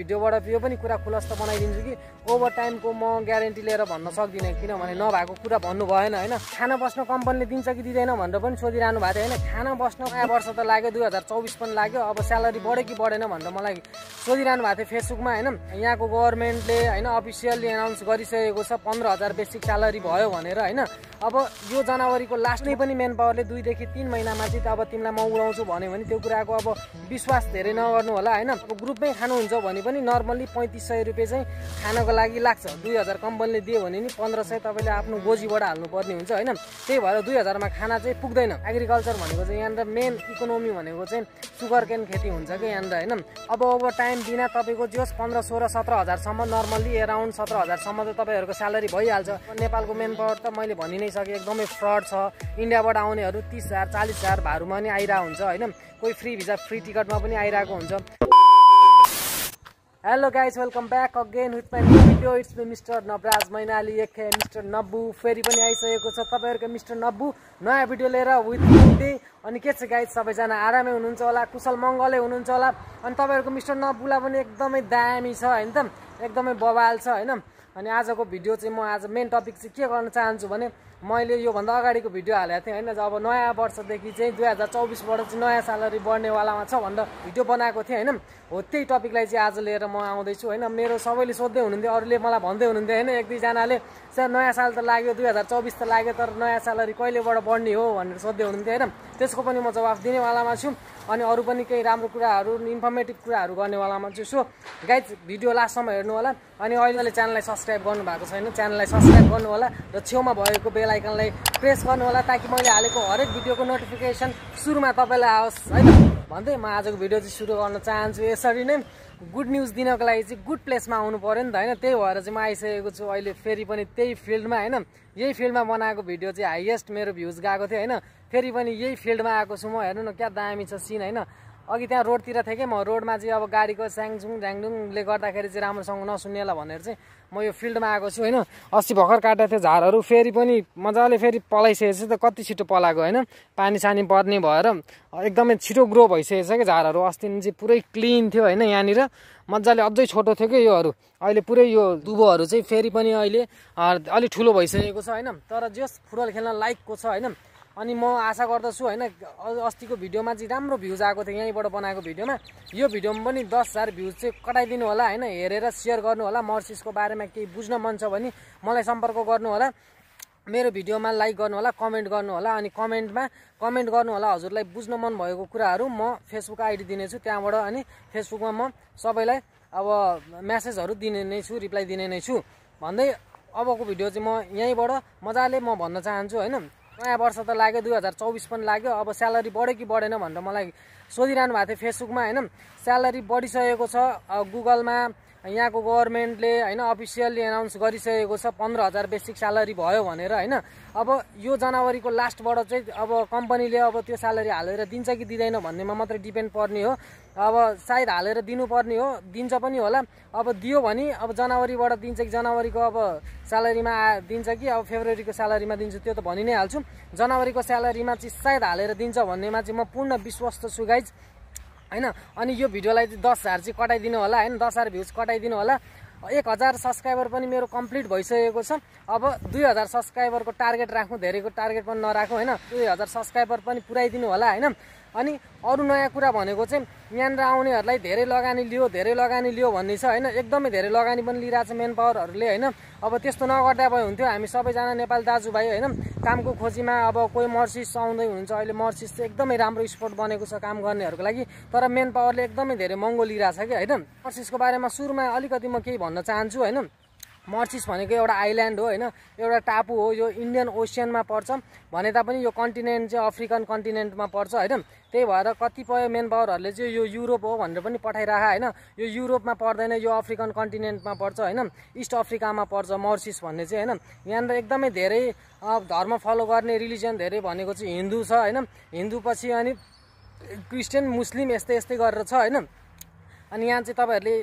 भिडियोबाट यो पनि कुरा खुलस्त बनाइदिन्छु कि ओभर टाइमको म ग्यारेन्टी लिएर भन्न सक्दिनँ किनभने नभएको कुरा भन्नु भएन होइन खाना बस्न कम्पनीले दिन्छ कि दिँदैन भनेर पनि सोधिरहनु भएको थियो होइन खाना बस्न कहाँ वर्ष त लाग्यो दुई हजार चौबिस पनि लाग्यो अब स्यालेरी बढ्यो कि बढेन भनेर मलाई सोधिरहनु भएको थियो फेसबुकमा होइन यहाँको गभर्मेन्टले होइन अफिसियल्ली एनाउन्स गरिसकेको छ पन्ध्र हजार बेसिक स्यालेरी भयो भनेर होइन अब यो जनवरीको लास्टमै पनि मेन पावरले दुईदेखि तिन महिनामा चाहिँ अब तिमीलाई म उडाउँछु भन्यो भने त्यो कुराको अब विश्वास धेरै नगर्नु होला होइन अब ग्रुपमै खानुहुन्छ भने पनि पनि नर्मल्ली पैँतिस सय रुपियाँ चाहिँ खानको लागि लाग्छ दुई हजार कम्पनीले दियो भने नि पन्ध्र सय तपाईँले आफ्नो गोजीबाट हाल्नुपर्ने हुन्छ होइन त्यही भएर दुई हजारमा खाना चाहिँ पुग्दैन एग्रिकल्चर भनेको चाहिँ यहाँनिर मेन इकोनोमी भनेको चाहिँ सुगर केन खेती हुन्छ कि यहाँनिर होइन अब अब टाइम बिना तपाईँको जोस् पन्ध्र सोह्र सत्र हजारसम्म नर्मल्ली एराउन्ड सत्र हजारसम्म त तपाईँहरूको स्यालेरी भइहाल्छ नेपालको मेन पावर त मैले भनि नै सकेँ एकदमै फ्रड छ इन्डियाबाट आउनेहरू तिस हजार चालिस हजार भारूमा नि आइरहेको हुन्छ होइन कोही फ्री भिजा फ्री टिकटमा पनि आइरहेको हुन्छ hello guys welcome back again with my video it's me mister Navraj Mainali एक मिस्टर नब्बु फेरि पनि आइसकेको छ तपाईँहरूको मिस्टर नब्बु नयाँ भिडियो लिएर विथ डे अनि के छ गाइज सबैजना आरामै हुनुहुन्छ होला कुशल मङ्गलै हुनुहुन्छ होला अनि तपाईँहरूको मिस्टर नब्बुलाई पनि एकदमै दामी छ होइन त एकदमै बवाल छ होइन अनि आजको भिडियो चाहिँ म आज मेन टपिक चाहिँ के गर्न चाहन्छु भने मैले योभन्दा अगाडिको भिडियो हालेको थिएँ होइन अब नयाँ वर्षदेखि चाहिँ दुई हजार चौबिसबाट चाहिँ नयाँ स्यालेरी बढ्नेवालामा छ भनेर भिडियो बनाएको थिएँ होइन हो त्यही टपिकलाई चाहिँ आज लिएर म आउँदैछु होइन मेरो सबैले सोध्दै हुनुहुन्थ्यो अरूले मलाई भन्दै हुनुहुन्थ्यो होइन एक दुईजनाले सर नयाँ साल त लाग्यो दुई हजार चौबिस त लाग्यो तर नयाँ स्यालेरी कहिलेबाट बढ्ने हो भनेर सोध्दै हुनुहुन्थ्यो होइन त्यसको पनि म जवाफ दिनेवालामा छु अनि अरू पनि केही राम्रो कुराहरू इन्फर्मेटिभ कुराहरू गर्नेवालामा छु सो गाइज भिडियो लास्टसम्म हेर्नु होला अनि अहिले च्यानललाई सब्सक्राइब गर्नु भएको छैन च्यानललाई सब्सक्राइब गर्नु होला र छेउमा भएको बेल आइकनलाई प्रेस गर्नु होला ताकि मैले हालेको हरेक भिडियोको नोटिफिकेसन सुरुमा तपाईँलाई आओस् होइन भन्दै म आजको भिडियो चाहिँ सुरु गर्न चाहन्छु यसरी नै गुड न्युज दिनको लागि चाहिँ गुड प्लेसमा आउनु पऱ्यो नि त होइन त्यही भएर चाहिँ म आइसकेको छु अहिले फेरि पनि त्यही फिल्डमा होइन यही फिल्डमा बनाएको भिडियो चाहिँ हाइएस्ट मेरो भ्युज गएको थियो होइन फेरि पनि यही फिल्डमा आएको छु म हेर्नु न क्या दामी छ सिन होइन अघि त्यहाँ रोडतिर थिएँ कि म रोडमा चाहिँ अब गाडीको स्याङझुङ झ्याङडुङले गर्दाखेरि चाहिँ राम्रोसँग नसुन्नेला भनेर चाहिँ म यो फिल्डमा आएको छु होइन अस्ति भर्खर काटेको थिएँ झारहरू फेरि पनि मजाले फेरि पलाइसकेको त कति छिटो पलाएको होइन पानी सानी पर्ने भएर एकदमै छिटो ग्रो भइसकेको छ कि झारहरू अस्ति चाहिँ पुरै क्लिन थियो होइन यहाँनिर मजाले अझै छोटो थियो कि योहरू अहिले पुरै यो दुबोहरू चाहिँ फेरि पनि अहिले अलिक ठुलो भइसकेको छ होइन तर जस फुटबल खेल्न लाइकको छ होइन अनि म आशा गर्दछु होइन अस्तिको भिडियोमा चाहिँ राम्रो भ्युज आएको थियो यहीँबाट बनाएको भिडियोमा यो भिडियोमा पनि दस हजार भ्युज चाहिँ कटाइदिनु होला होइन हेरेर सेयर गर्नु होला मर्सिसको बारेमा केही बुझ्न मन छ भने मलाई सम्पर्क गर्नु होला मेरो भिडियोमा लाइक गर्नु होला कमेन्ट गर्नु होला अनि कमेन्टमा कमेन्ट गर्नु होला हजुरलाई बुझ्न मन भएको कुराहरू म फेसबुक आइडी दिनेछु त्यहाँबाट अनि फेसबुकमा म सबैलाई अब म्यासेजहरू दिने नै छु रिप्लाई दिने नै छु भन्दै अबको भिडियो चाहिँ म यहीँबाट मजाले म भन्न चाहन्छु होइन नयाँ वर्ष त लाग्यो दुई हजार चौबिस पनि लाग्यो अब स्यालेरी बढ्यो कि बढेन भनेर मलाई सोधिरहनु भएको थियो फेसबुकमा होइन स्यालेरी बढिसकेको छ गुगलमा यहाँको गभर्मेन्टले होइन अफिसियल्ली एनाउन्स गरिसकेको छ पन्ध्र हजार बेसिक स्यालेरी भयो भनेर होइन अब यो जनवरीको लास्टबाट चाहिँ अब कम्पनीले अब त्यो स्यालेरी हालेर दिन्छ कि दिँदैन भन्नेमा मात्रै डिपेन्ड पर्ने हो अब सायद हालेर दिनुपर्ने हो दिन्छ पनि होला अब दियो भने अब जनवरीबाट दिन्छ कि जनवरीको अब स्यालेरीमा दिन्छ कि अब फेब्रुअरीको स्यालेरीमा दिन्छ त्यो त भनि नै हाल्छु जनवरीको स्यालेरीमा चाहिँ सायद हालेर दिन्छ भन्नेमा चाहिँ म पूर्ण विश्वस्त छु गाइज होइन अनि यो भिडियोलाई चाहिँ दस हजार चाहिँ कटाइदिनु होला होइन दस हजार भ्युज कटाइदिनु होला एक हजार सब्सक्राइबर पनि मेरो कम्प्लिट भइसकेको छ अब दुई हजार सब्सक्राइबरको टार्गेट राखौँ धेरैको टार्गेट पनि नराखौँ होइन दुई हजार सब्सक्राइबर पनि पुऱ्याइदिनु होला होइन अनि अरू नयाँ कुरा भनेको चाहिँ यहाँनिर आउनेहरूलाई धेरै लगानी लियो धेरै लगानी लियो भन्ने छ होइन एकदमै धेरै लगानी पनि लिइरहेको मेन पावरहरूले होइन अब त्यस्तो नगर्दा भए हुन्थ्यो हामी सबैजना नेपाल दाजुभाइ होइन कामको खोजीमा अब कोही मर्सिस आउँदै हुनुहुन्छ अहिले मर्सिस चाहिँ एकदमै राम्रो स्पोर्ट बनेको छ काम गर्नेहरूको लागि तर मेन पावरले एकदमै धेरै महँगो लिइरहेछ कि होइन मर्सिसको बारेमा सुरुमा अलिकति म केही भन्न चाहन्छु होइन मर्सिस भनेको एउटा आइल्यान्ड हो होइन एउटा टापु हो यो इन्डियन ओसियनमा पर्छ भने तापनि यो कन्टिनेन्ट चाहिँ अफ्रिकन कन्टिनेन्टमा पर्छ होइन त्यही भएर कतिपय मेन पावरहरूले चाहिँ यो युरोप हो भनेर पनि पठाइरह होइन यो युरोपमा पर्दैन यो अफ्रिकन कन्टिनेन्टमा पर्छ होइन इस्ट अफ्रिकामा पर्छ मर्सिस भन्ने चाहिँ होइन यहाँनिर एकदमै धेरै धर्म फलो गर्ने रिलिजन धेरै भनेको चाहिँ हिन्दू छ होइन हिन्दू पछि अनि क्रिस्चियन मुस्लिम यस्तै यस्तै गरेर छ होइन अनि यहाँ चाहिँ तपाईँहरूले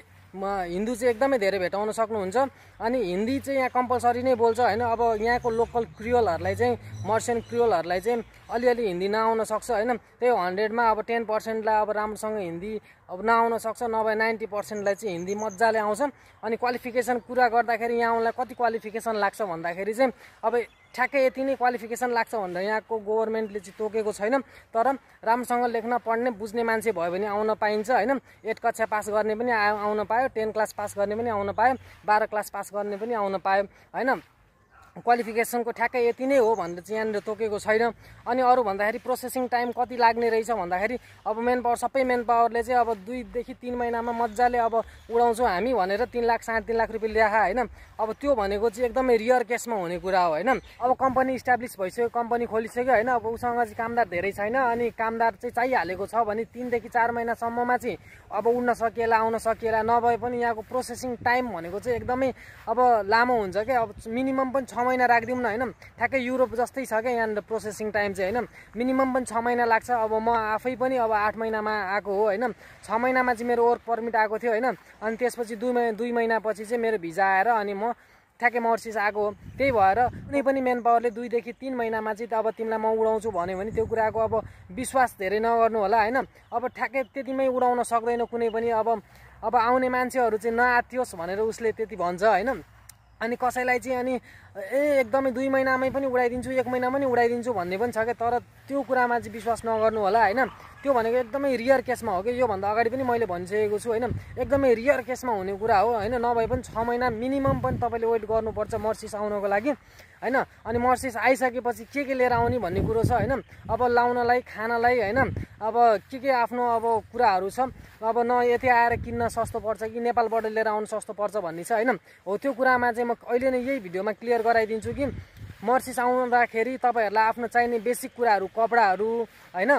हिन्दू चाहिँ एकदमै धेरै भेटाउन सक्नुहुन्छ अनि हिन्दी चाहिँ यहाँ कम्पलसरी नै बोल्छ होइन अब यहाँको लोकल क्रियोलहरूलाई चाहिँ मर्सियन क्रियोलहरूलाई चाहिँ अलिअलि हिन्दी नआउन सक्छ होइन त्यही हन्ड्रेडमा अब टेन पर्सेन्टलाई अब राम्रोसँग हिन्दी अब नआउन सक्छ नभए नाइन्टी पर्सेन्टलाई चाहिँ हिन्दी मजाले आउँछ अनि क्वालिफिकेसन कुरा गर्दाखेरि यहाँ यहाँलाई कति क्वालिफिकेसन लाग्छ भन्दाखेरि चाहिँ अब ठ्याक्कै यति नै क्वालिफिकेसन लाग्छ भनेर यहाँको गभर्मेन्टले चाहिँ तोकेको छैन तर राम्रोसँग लेख्न पढ्ने बुझ्ने मान्छे भयो भने आउन पाइन्छ होइन एट कक्षा पास गर्ने पनि आउन पायो टेन क्लास पास गर्ने पनि आउन पायो बाह्र क्लास पास गर्ने पनि आउन पायो होइन क्वालिफिकेसनको ठ्याक्कै यति नै हो भनेर चाहिँ यहाँनिर तोकेको छैन अनि अरू भन्दाखेरि प्रोसेसिङ टाइम कति लाग्ने रहेछ भन्दाखेरि अब मेन पावर सबै मेन पावरले चाहिँ अब दुईदेखि तिन महिनामा मजाले अब उडाउँछौँ हामी भनेर तिन लाख साढे तिन लाख रुपियाँ ल्याएको होइन अब त्यो भनेको चाहिँ एकदमै रियर केसमा हुने कुरा हो होइन अब कम्पनी इस्टाब्लिस भइसक्यो कम्पनी खोलिसक्यो होइन अब उसँग चाहिँ कामदार धेरै छैन अनि कामदार चाहिँ चाहिहालेको छ भने तिनदेखि चार महिनासम्ममा चाहिँ अब उड्न सकिएला आउन सकिएला नभए पनि यहाँको प्रोसेसिङ टाइम भनेको चाहिँ एकदमै अब लामो हुन्छ क्या अब मिनिमम पनि छ महिना राखिदिउँ न होइन ठ्याक्कै युरोप जस्तै छ क्या यहाँनिर प्रोसेसिङ टाइम चाहिँ होइन मिनिमम पनि छ महिना लाग्छ अब म आफै पनि अब आठ महिनामा आएको हो होइन छ महिनामा चाहिँ मेरो वर्क पर्मिट आएको थियो होइन अनि त्यसपछि दुई महिना दुई महिनापछि चाहिँ मेरो भिजा आएर अनि म ठ्याक्कै मर्सिस आएको हो त्यही भएर कुनै पनि म्यान पावरले दुईदेखि तिन महिनामा चाहिँ अब तिमीलाई म उडाउँछु भन्यो भने त्यो कुराको अब विश्वास धेरै नगर्नु होला होइन अब ठ्याक्कै त्यतिमै उडाउन सक्दैन कुनै पनि अब अब आउने मान्छेहरू चाहिँ नआतियोस् भनेर उसले त्यति भन्छ होइन अनि कसैलाई चाहिँ अनि ए एकदमै दुई महिनामै पनि उडाइदिन्छु एक महिनामा पनि उडाइदिन्छु भन्ने पनि छ क्या तर त्यो कुरामा चाहिँ विश्वास नगर्नु होला होइन त्यो भनेको एकदमै रियर केसमा हो कि योभन्दा अगाडि पनि मैले भनिसकेको छु होइन एकदमै रियर केसमा हुने कुरा हो होइन नभए पनि छ महिना मिनिमम पनि तपाईँले वेट गर्नुपर्छ मर्सिस आउनको लागि होइन अनि मर्सिस आइसकेपछि के के लिएर आउने भन्ने कुरो छ होइन अब लाउनलाई खानलाई होइन अब के के आफ्नो अब कुराहरू छ अब न यति आएर किन्न सस्तो पर्छ कि नेपालबाट लिएर आउनु सस्तो पर्छ भन्ने छ होइन हो त्यो कुरामा चाहिँ म अहिले नै यही भिडियोमा क्लियर गराइदिन्छु कि मर्सिस आउँदाखेरि तपाईँहरूलाई आफ्नो चाहिने बेसिक कुराहरू कपडाहरू होइन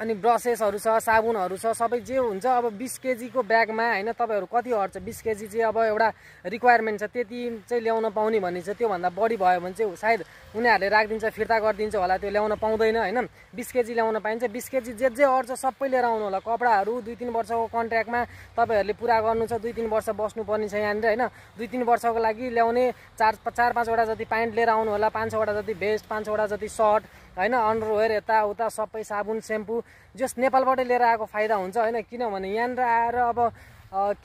अनि ब्रसेसहरू छ साबुनहरू छ सबै जे हुन्छ अब बिस केजीको ब्यागमा होइन तपाईँहरू कति हट्छ बिस केजी चाहिँ अब एउटा रिक्वायरमेन्ट छ त्यति चाहिँ ल्याउन पाउने भन्ने छ त्योभन्दा बढी भयो भने चाहिँ सायद उनीहरूले राखिदिन्छ फिर्ता गरिदिन्छ होला त्यो ल्याउन पाउँदैन होइन बिस केजी ल्याउन पाइन्छ बिस केजी जे जे अट्छ सबै लिएर आउनु होला कपडाहरू दुई तिन वर्षको कन्ट्र्याक्टमा तपाईँहरूले पुरा गर्नु छ दुई तिन वर्ष बस्नुपर्ने छ यहाँनिर होइन दुई तिन वर्षको लागि ल्याउने चार चार पाँचवटा जति प्यान्ट लिएर आउनु होला पाँच छवटा जति भेस्ट पाँच जति सर्ट होइन अन्डरवेयर यताउता सबै साबुन सेम्पू जस नेपालबाटै लिएर आएको फाइदा हुन्छ होइन किनभने यहाँनिर आएर अब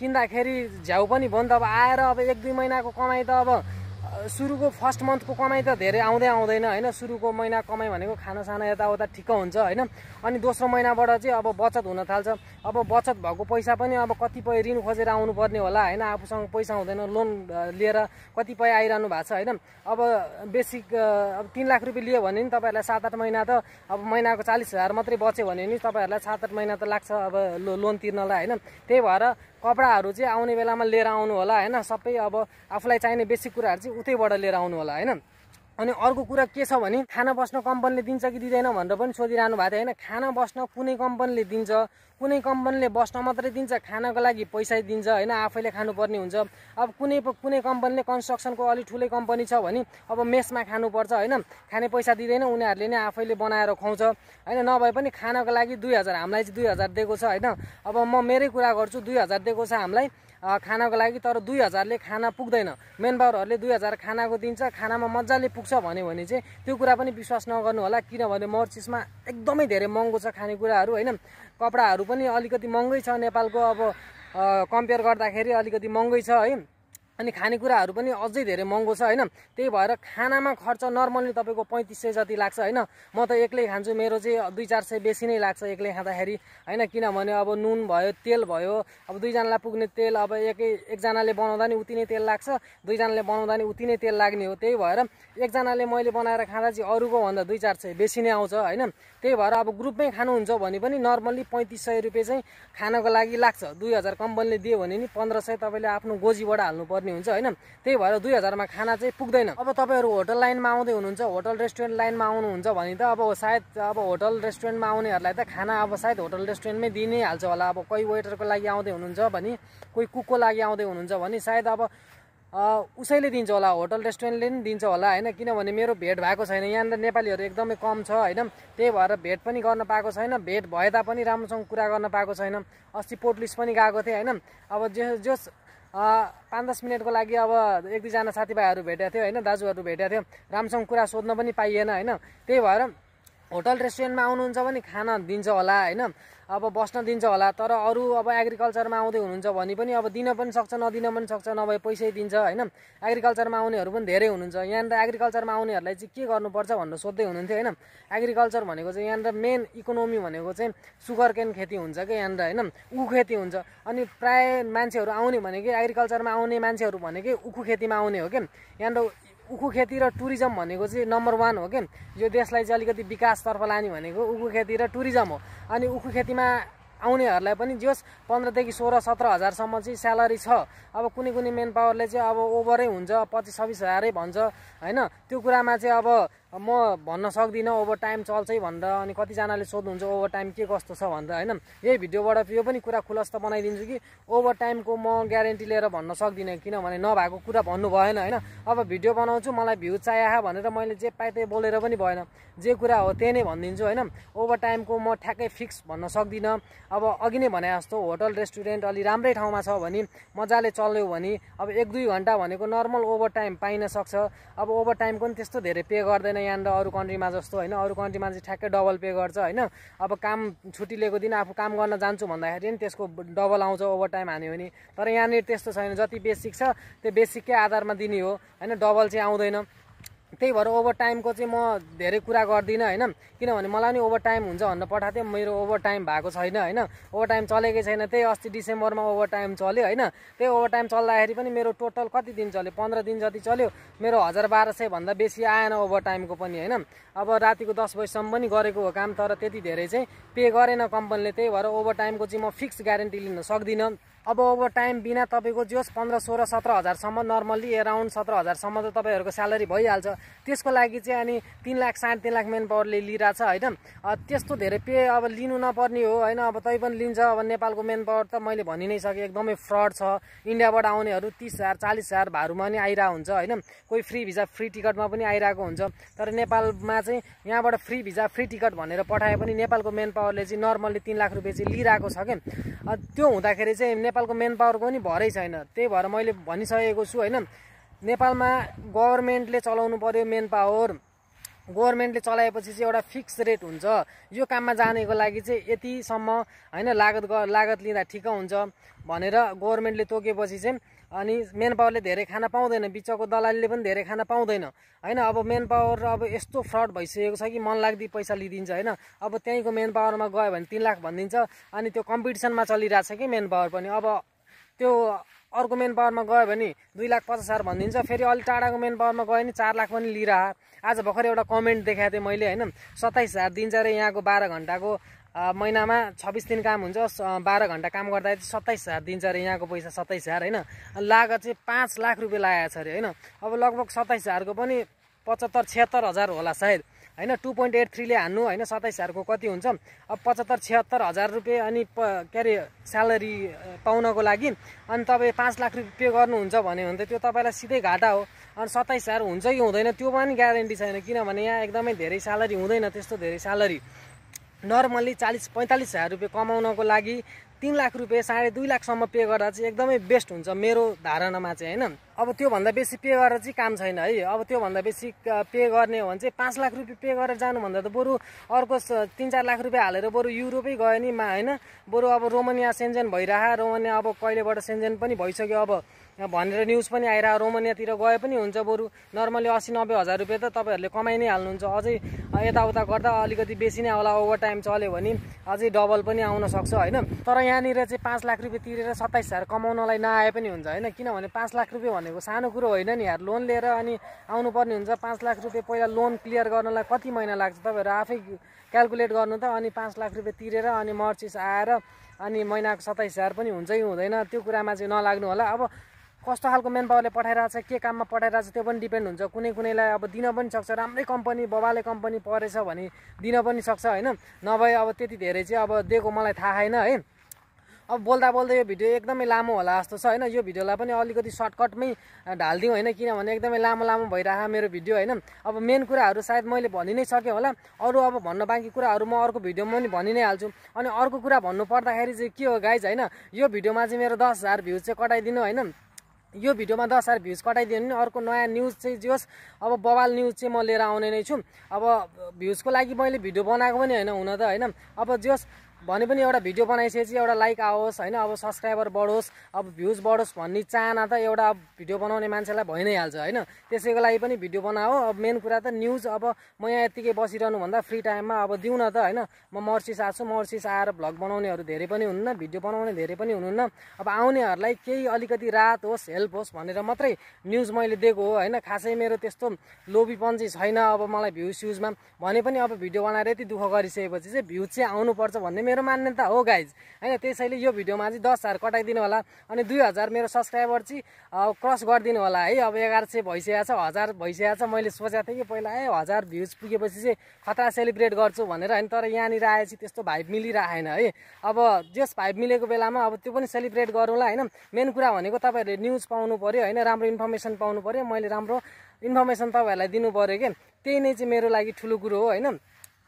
किन्दाखेरि झ्याउ पनि भयो नि त अब आएर अब एक दुई महिनाको कमाइ त अब सुरुको फर्स्ट मन्थको कमाइ त धेरै आउँदै आउँदैन होइन सुरुको महिना कमाइ भनेको खानासाना यताउता ठिक्क हुन्छ होइन अनि दोस्रो महिनाबाट चाहिँ अब बचत हुन थाल्छ अब बचत भएको पैसा पनि अब कतिपय ऋण खोजेर आउनुपर्ने होला होइन आफूसँग पैसा हुँदैन लोन लिएर कतिपय आइरहनु भएको छ होइन अब बेसिक अब तिन लाख रुपियाँ लियो भने नि तपाईँहरूलाई सात आठ महिना त अब महिनाको चालिस हजार मात्रै बच्यो भने नि तपाईँहरूलाई सात आठ महिना त लाग्छ अब लो लोन तिर्नलाई होइन त्यही भएर कपडाहरू चाहिँ आउने बेलामा लिएर आउनु होला होइन सबै अब आफूलाई चाहिने बेसिक कुराहरू चाहिँ उतैबाट लिएर आउनु होला होइन अनि अर्को कुरा के छ भने खाना बस्न कम्पनीले दिन्छ कि दिँदैन भनेर पनि सोधिरहनु भएको थियो होइन खाना बस्न कुनै कम्पनीले दिन्छ कुनै कम्पनीले बस्न मात्रै दिन्छ खानाको लागि पैसा दिन्छ होइन आफैले खानुपर्ने हुन्छ अब कुनै कुनै कम्पनीले कन्स्ट्रक्सनको अलि ठुलै कम्पनी छ भने अब मेसमा खानुपर्छ होइन खाने पैसा दिँदैन उनीहरूले नै आफैले बनाएर खुवाउँछ होइन नभए पनि खानाको लागि दुई हजार हामीलाई चाहिँ दुई हजार दिएको छ होइन अब म मेरै कुरा गर्छु दुई हजार दिएको छ हामीलाई खानाको लागि तर दुई हजारले खाना पुग्दैन मेन पावरहरूले दुई हजार खानाको दिन्छ खानामा मजाले पुग्छ भन्यो भने चाहिँ त्यो कुरा पनि विश्वास नगर्नु होला किनभने मर्चिसमा एकदमै धेरै महँगो छ खानेकुराहरू होइन कपडाहरू पनि अलिकति महँगै छ नेपालको अब कम्पेयर गर्दाखेरि अलिकति महँगै छ है अनि खानेकुराहरू पनि अझै धेरै महँगो छ होइन त्यही भएर खानामा खर्च नर्मल्ली तपाईँको पैँतिस सय जति लाग्छ होइन म त एक्लै खान्छु मेरो चाहिँ दुई चार सय बेसी नै लाग्छ एक्लै खाँदाखेरि होइन किनभने अब नुन भयो तेल भयो अब दुईजनालाई पुग्ने तेल अब एकै एकजनाले बनाउँदा नि उति नै तेल लाग्छ दुईजनाले बनाउँदा नि उति नै तेल लाग्ने हो त्यही भएर एकजनाले मैले बनाएर खाँदा चाहिँ अरूको भन्दा दुई चार सय बेसी नै आउँछ होइन त्यही भएर अब ग्रुपमै खानुहुन्छ भने पनि नर्मल्ली पैँतिस सय रुपियाँ चाहिँ खानको लागि लाग्छ दुई हजार कम्पनीले दियो भने नि पन्ध्र सय तपाईँले आफ्नो गोजीबाट हाल्नु पर्यो हुन्छ होइन त्यही भएर दुई हजारमा खाना चाहिँ पुग्दैन अब तपाईँहरू होटल लाइनमा आउँदै हुनुहुन्छ होटल रेस्टुरेन्ट लाइनमा आउनुहुन्छ भने त अब सायद अब होटल रेस्टुरेन्टमा आउनेहरूलाई त खाना अब सायद होटल रेस्टुरेन्टमै दिइ नै हाल्छ होला अब कोही वेटरको लागि आउँदै हुनुहुन्छ भने कोही कुकको लागि आउँदै हुनुहुन्छ भने सायद अब उसैले दिन्छ होला होटल रेस्टुरेन्टले पनि दिन्छ होला होइन किनभने मेरो भेट भएको छैन यहाँनिर नेपालीहरू एकदमै कम छ होइन त्यही भएर भेट पनि गर्न पाएको छैन भेट भए तापनि राम्रोसँग कुरा गर्न पाएको छैन अस्ति पोर्टलिस पनि गएको थिएँ होइन अब जे जस पाँच दस मिनटको लागि अब एक दुईजना साथीभाइहरू भेटेको थियो होइन दाजुहरू भेटेको थियो राम्रोसँग कुरा सोध्न पनि पाइएन होइन त्यही भएर होटल रेस्टुरेन्टमा आउनुहुन्छ भने खाना दिन्छ होला होइन अब बस्न दिन्छ होला तर अरू अब एग्रिकल्चरमा आउँदै हुनुहुन्छ भने पनि अब दिन पनि सक्छ नदिन पनि सक्छ नभए पैसै दिन्छ होइन एग्रिकल्चरमा आउनेहरू पनि धेरै हुनुहुन्छ यहाँनिर एग्रिकल्चरमा आउनेहरूलाई चाहिँ के गर्नुपर्छ भनेर सोध्दै हुनुहुन्थ्यो होइन एग्रिकल्चर भनेको चाहिँ यहाँनिर मेन इकोनोमी भनेको चाहिँ सुगर केन खेती हुन्छ क्या यहाँनिर होइन उखु खेती हुन्छ अनि प्रायः मान्छेहरू आउने भनेकै एग्रिकल्चरमा आउने मान्छेहरू भनेकै उखु खेतीमा आउने हो क्या यहाँनिर उखु खेती र टुरिज्म भनेको चाहिँ नम्बर वान हो क्या यो देशलाई चाहिँ अलिकति विकासतर्फ लाने भनेको उखु खेती र टुरिज्म हो अनि उखु खेतीमा आउनेहरूलाई पनि जोस् पन्ध्रदेखि सोह्र सत्र हजारसम्म चाहिँ स्यालेरी छ अब कुनै कुनै मेन पावरले चाहिँ अब ओभरै हुन्छ पच्चिस छब्बिस हजारै भन्छ होइन त्यो कुरामा चाहिँ अब म भन्न सक्दिनँ ओभर टाइम चल्छ भनेर अनि कतिजनाले सोध्नुहुन्छ ओभर टाइम के कस्तो छ भनेर होइन यही भिडियोबाट यो पनि कुरा खुलस्त बनाइदिन्छु कि ओभर टाइमको म ग्यारेन्टी लिएर भन्न सक्दिनँ किनभने नभएको कुरा भन्नु भएन होइन अब भिडियो बनाउँछु मलाई भ्यू चाहियो भनेर मैले जे पाएँ त्यही बोलेर पनि भएन जे कुरा हो त्यही नै भनिदिन्छु होइन ओभर टाइमको म ठ्याक्कै फिक्स भन्न सक्दिनँ अब अघि नै भने जस्तो होटल रेस्टुरेन्ट अलि राम्रै ठाउँमा छ भने मजाले चल्यो भने अब एक दुई घन्टा भनेको नर्मल ओभर टाइम पाइन सक्छ अब ओभर टाइमको पनि त्यस्तो धेरै पे गर्दैन यहाँनिर अरू कन्ट्रीमा जस्तो होइन अरू कन्ट्रीमा चाहिँ ठ्याक्कै डबल पे गर्छ होइन अब काम छुट्टी लिएको दिन आफू काम गर्न जान्छु भन्दाखेरि नि त्यसको डबल आउँछ ओभर टाइम हान्यो भने तर यहाँनिर त्यस्तो छैन जति बेसिक छ त्यो बेसिककै आधारमा दिने हो होइन डबल चाहिँ आउँदैन त्यही भएर ओभर टाइमको चाहिँ म धेरै कुरा गर्दिनँ होइन किनभने मलाई पनि ओभर टाइम हुन्छ भनेर पठाएको थिएँ मेरो ओभर टाइम भएको छैन होइन ओभर टाइम चलेकै छैन त्यही अस्ति डिसेम्बरमा ओभर टाइम चल्यो होइन त्यही ओभर टाइम चल्दाखेरि पनि मेरो टोटल कति दिन चल्यो पन्ध्र दिन जति चल्यो मेरो हजार बाह्र सयभन्दा बेसी आएन ओभर टाइमको पनि होइन अब रातिको दस बजीसम्म पनि गरेको हो काम तर त्यति धेरै चाहिँ पे गरेन कम्पनीले त्यही भएर ओभर टाइमको चाहिँ म फिक्स ग्यारेन्टी लिन सक्दिनँ अब ओभर टाइम बिना तपाईँको जोस् पन्ध्र सोह्र सत्र हजारसम्म नर्मल्ली एराउन्ड सत्र हजारसम्म त तपाईँहरूको स्यालेरी भइहाल्छ त्यसको लागि चाहिँ अनि तिन लाख साढे तिन लाख मेन पावरले लिइरहेछ होइन त्यस्तो धेरै पे अब लिनु नपर्ने हो होइन अब तै पनि लिन्छ अब नेपालको मेन पावर त मैले भनि नै सकेँ एकदमै फ्रड छ इन्डियाबाट आउनेहरू तिस हजार चालिस हजार भारूमा पनि आइरहेको हुन्छ होइन कोही फ्री भिजा फ्री टिकटमा पनि आइरहेको हुन्छ तर नेपालमा चाहिँ यहाँबाट फ्री भिजा फ्री टिकट भनेर पठाए पनि नेपालको मेन पावरले चाहिँ नर्मल्ली तिन लाख रुपियाँ चाहिँ लिइरहेको छ क्या त्यो हुँदाखेरि चाहिँ नेपालको मेन पावरको पनि भरै छैन त्यही भएर मैले भनिसकेको छु होइन नेपालमा गभर्मेन्टले चलाउनु पऱ्यो मेन पावर गभर्मेन्टले चलाएपछि चाहिँ एउटा फिक्स रेट हुन्छ यो काममा जानेको लागि चाहिँ यतिसम्म होइन लागत लागत लिँदा ठिक हुन्छ भनेर गभर्मेन्टले तोकेपछि चाहिँ अनि मेन पावरले धेरै खाना पाउँदैन बिचको दलालीले पनि धेरै खाना पाउँदैन होइन अब मेन पावर अब यस्तो फ्रड भइसकेको छ कि मन लाग्दी पैसा लिइदिन्छ होइन अब त्यहीँको मेन पावरमा गयो भने तिन लाख भनिदिन्छ अनि त्यो कम्पिटिसनमा चलिरहेको छ कि मेन पावर पनि अब त्यो अर्को मेन पावरमा गयो भने दुई लाख पचास हजार भनिदिन्छ फेरि अलि टाढाको मेन पावरमा गयो भने चार लाख पनि लिएर आज भर्खर एउटा कमेन्ट देखाएको थिएँ मैले होइन सत्ताइस हजार दिन्छ अरे यहाँको बाह्र घन्टाको महिनामा छब्बिस दिन काम हुन्छ बाह्र घन्टा काम गर्दाखेरि सत्ताइस हजार दिन्छ अरे यहाँको पैसा सत्ताइस हजार होइन लागत चाहिँ पाँच लाख रुपियाँ लागेको छ अरे होइन अब लगभग सत्ताइस हजारको पनि पचहत्तर छिहत्तर हजार होला सायद होइन टु पोइन्ट एट थ्रीले हान्नु होइन सत्ताइस हजारको कति हुन्छ अब पचहत्तर छिहत्तर हजार रुपियाँ अनि प के अरे स्यालेरी पाउनको लागि अनि तपाईँ पाँच लाख रुपियाँ गर्नुहुन्छ भन्यो भने त त्यो तपाईँलाई सिधै घाटा हो अनि सत्ताइस हजार हुन्छ कि हुँदैन त्यो पनि ग्यारेन्टी छैन किनभने यहाँ एकदमै धेरै स्यालेरी हुँदैन त्यस्तो धेरै स्यालेरी नर्मल्ली चालिस पैँतालिस हजार रुपियाँ कमाउनको लागि तिन लाख रुपियाँ साढे दुई लाखसम्म पे गर्दा चाहिँ एकदमै बेस्ट हुन्छ मेरो धारणामा चाहिँ होइन अब त्योभन्दा बेसी पे गरेर चाहिँ काम छैन है अब त्योभन्दा बेसी पे गर्ने हो भने चाहिँ पाँच लाख रुपियाँ पे गरेर जानुभन्दा त बरु अर्को तिन चार लाख रुपियाँ हालेर बरु युरोपै गयो नि मा होइन बरु अब रोमानिया सेन्जेन भइरह रोमानिया अब कहिलेबाट सेन्जेन पनि भइसक्यो अब भनेर न्युज पनि आइरह रोमानियातिर गए पनि हुन्छ बरु नर्मली असी नब्बे हजार रुपियाँ त तपाईँहरूले कमाइ नै हाल्नुहुन्छ अझै यताउता गर्दा अलिकति बेसी नै होला ओभर टाइम चल्यो भने अझै डबल पनि आउन सक्छ होइन तर यहाँ यहाँनिर चाहिँ पाँच लाख रुपियाँ तिरेर सत्ताइस हजार कमाउनलाई नआए पनि हुन्छ होइन किनभने पाँच लाख रुपियाँ भनेको सानो कुरो होइन नि यार लोन लिएर अनि आउनुपर्ने हुन्छ पाँच लाख रुपियाँ पहिला लोन क्लियर गर्नलाई कति महिना लाग्छ तपाईँहरू आफै क्यालकुलेट गर्नु त अनि पाँच लाख रुपियाँ तिरेर अनि मर्चिस आएर अनि महिनाको सत्ताइस हजार पनि हुन्छै हुँदैन त्यो कुरामा चाहिँ नलाग्नु होला अब कस्तो खालको म्यान पावरले पठाइरहेछ के काममा पठाइरहेछ त्यो पनि डिपेन्ड हुन्छ कुनै कुनैलाई अब दिन पनि सक्छ राम्रै कम्पनी बबाले कम्पनी परेछ भने दिन पनि सक्छ होइन नभए अब त्यति धेरै चाहिँ अब दिएको मलाई थाहा छैन है अब बोल्दा बोल्दै यो भिडियो एकदमै लामो होला जस्तो छ होइन यो भिडियोलाई पनि अलिकति सर्टकटमै ढालिदिउँ होइन किनभने एकदमै लामो लामो भइरहेको मेरो भिडियो होइन अब मेन कुराहरू सायद मैले भनि नै सकेँ होला अरू अब भन्न बाँकी कुराहरू म अर्को भिडियोमा पनि भनि नै हाल्छु अनि अर्को कुरा भन्नु पर्दाखेरि चाहिँ के हो गाइज होइन यो भिडियोमा चाहिँ मेरो दस हजार भ्युज चाहिँ कटाइदिनु होइन यो भिडियोमा दस हजार भ्युज कटाइदियो भने अर्को नयाँ न्युज चाहिँ जे होस् अब बवाल न्युज चाहिँ म लिएर आउने नै छु अब भ्युजको लागि मैले भिडियो बनाएको पनि होइन हुन त होइन अब जे होस् भने पनि एउटा भिडियो बनाइसकेपछि एउटा लाइक आओस् होइन अब सब्सक्राइबर बढोस् अब भ्युज बढोस् भन्ने चाहना त एउटा अब भिडियो बनाउने मान्छेलाई भइ नै हाल्छ होइन त्यसैको लागि पनि भिडियो बनाओ अब मेन कुरा त न्युज अब म यहाँ यत्तिकै भन्दा फ्री टाइममा अब दिउँ न त होइन म मर्सिस आएको छु मर्सिस आएर भ्लग बनाउनेहरू धेरै पनि हुनुहुन्न भिडियो बनाउने धेरै पनि हुनुहुन्न अब आउनेहरूलाई केही अलिकति राहत होस् हेल्प होस् भनेर मात्रै न्युज मैले दिएको हो होइन खासै मेरो त्यस्तो लोभीपन चाहिँ छैन अब मलाई भ्युज स्युजमा भने पनि अब भिडियो बनाएर यति दुःख गरिसकेपछि चाहिँ भ्युज चाहिँ आउनुपर्छ भन्ने मेरो मान्यता हो गाइज होइन त्यसैले यो भिडियोमा चाहिँ दस हजार कटाइदिनु होला अनि दुई हजार मेरो सब्सक्राइबर चाहिँ क्रस गरिदिनु होला है अब एघार सय भइसकेको छ हजार भइसकेको छ मैले सोचेको थिएँ कि पहिला ए हजार भ्युज पुगेपछि चाहिँ खतरा सेलिब्रेट गर्छु भनेर होइन तर यहाँनिर आएपछि त्यस्तो भाइब मिलिरहेन है अब जस भाइब मिलेको बेलामा अब त्यो पनि सेलिब्रेट गरौँला होइन मेन कुरा भनेको तपाईँहरूले न्युज पाउनु पऱ्यो होइन राम्रो इन्फर्मेसन पाउनु पऱ्यो मैले राम्रो इन्फर्मेसन तपाईँहरूलाई दिनु पऱ्यो कि त्यही नै चाहिँ मेरो लागि ठुलो कुरो हो होइन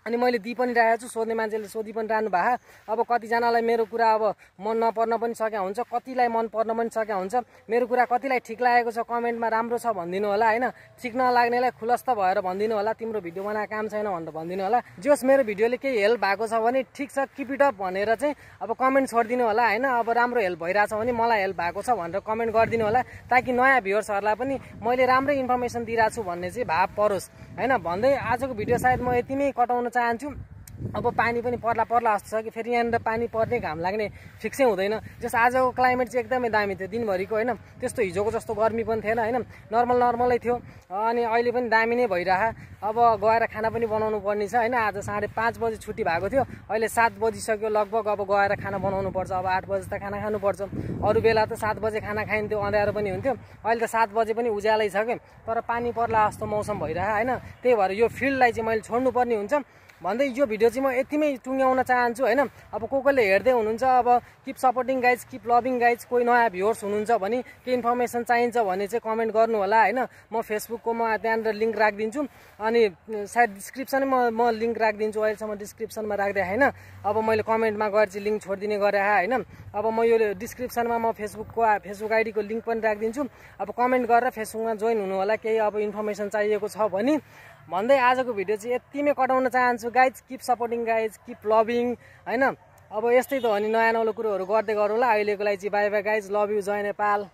अनि मैले दिइ पनि राखेको छु सोध्ने मान्छेले सोधि पनि रहनु भएको अब कतिजनालाई मेरो कुरा अब मन नपर्न पनि सकेको हुन्छ कतिलाई मन पर्न पनि सकेको हुन्छ मेरो कुरा कतिलाई ठिक लागेको छ कमेन्टमा राम्रो छ भनिदिनु होला होइन ठिक नलाग्नेलाई खुलस्त भएर भनिदिनु होला तिम्रो भिडियो बनाएको काम छैन भनेर भनिदिनु होला जोस् मेरो भिडियोले केही हेल्प भएको छ भने ठिक छ किप अप भनेर चाहिँ अब कमेन्ट छोडिदिनु होला होइन अब राम्रो हेल्प भइरहेछ भने मलाई हेल्प भएको छ भनेर कमेन्ट गरिदिनु होला ताकि नयाँ भ्युवर्सहरूलाई पनि मैले राम्रै इन्फर्मेसन दिइरहेको छु भन्ने चाहिँ भाव परोस् होइन भन्दै आजको भिडियो सायद म यति नै कटाउन चाहन्छु अब पानी पनि पर्ला पर्ला जस्तो छ कि फेरि यहाँनिर पानी पर्ने घाम लाग्ने फिक्सै हुँदैन जस आजको क्लाइमेट चाहिँ एकदमै दामी थियो दिनभरिको होइन त्यस्तो हिजोको जस्तो गर्मी पनि थिएन होइन नर्मल नर्मलै थियो अनि अहिले पनि दामी नै भइरह अब गएर खाना पनि बनाउनु पर्ने छ होइन आज साढे पाँच बजी छुट्टी भएको थियो अहिले सात बजिसक्यो लगभग अब गएर खाना बनाउनु पर्छ अब आठ बजी त खाना खानुपर्छ अरू बेला त सात बजे खाना खाइन्थ्यो अँध्यारो पनि हुन्थ्यो अहिले त सात बजे पनि उज्यालै छ कि तर पानी पर्ला जस्तो मौसम भइरह होइन त्यही भएर यो फिल्डलाई चाहिँ मैले छोड्नुपर्ने हुन्छ भन्दै यो भिडियो चाहिँ म यतिमै टुङ्ग्याउन चाहन्छु होइन अब को कोले हेर्दै हुनुहुन्छ अब keep supporting guys keep loving guys कोही नयाँ भ्युर्स हुनुहुन्छ भने के इन्फर्मेसन चाहिन्छ भने चाहिँ कमेन्ट गर्नु होला होइन म फेसबुकको म त्यहाँनिर लिङ्क राखिदिन्छु अनि सायद डिस्क्रिप्सनै म म लिङ्क राखिदिन्छु अहिलेसम्म डिस्क्रिप्सनमा राखिदिए होइन अब मैले कमेन्टमा गएर चाहिँ लिङ्क छोडिदिने गरेँ होइन अब म यो डिस्क्रिप्सनमा म फेसबुकको फेसबुक आइडीको लिङ्क पनि राखिदिन्छु अब कमेन्ट गरेर फेसबुकमा जोइन हुनु होला केही अब इन्फर्मेसन चाहिएको छ भने भन्दै आजको भिडियो चाहिँ यतिमै कटाउन चाहन्छु guys keep supporting guys keep loving होइन अब यस्तै त हो नि नयाँ नौलो कुरोहरू गर्दै गरौँला अहिलेको लागि चाहिँ bye bye guys love you जय नेपाल